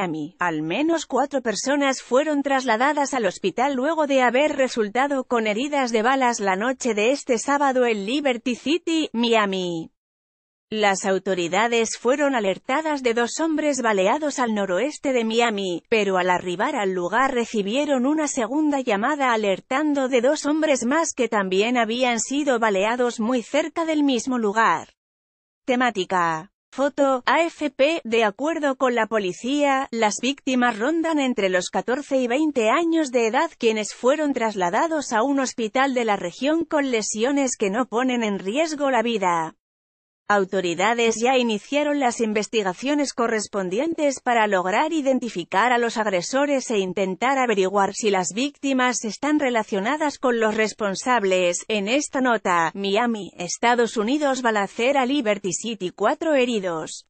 Miami. Al menos cuatro personas fueron trasladadas al hospital luego de haber resultado con heridas de balas la noche de este sábado en Liberty City, Miami. Las autoridades fueron alertadas de dos hombres baleados al noroeste de Miami, pero al arribar al lugar recibieron una segunda llamada alertando de dos hombres más que también habían sido baleados muy cerca del mismo lugar. Temática Foto, AFP, de acuerdo con la policía, las víctimas rondan entre los 14 y 20 años de edad quienes fueron trasladados a un hospital de la región con lesiones que no ponen en riesgo la vida. Autoridades ya iniciaron las investigaciones correspondientes para lograr identificar a los agresores e intentar averiguar si las víctimas están relacionadas con los responsables. En esta nota, Miami, Estados Unidos balacera Liberty City cuatro heridos.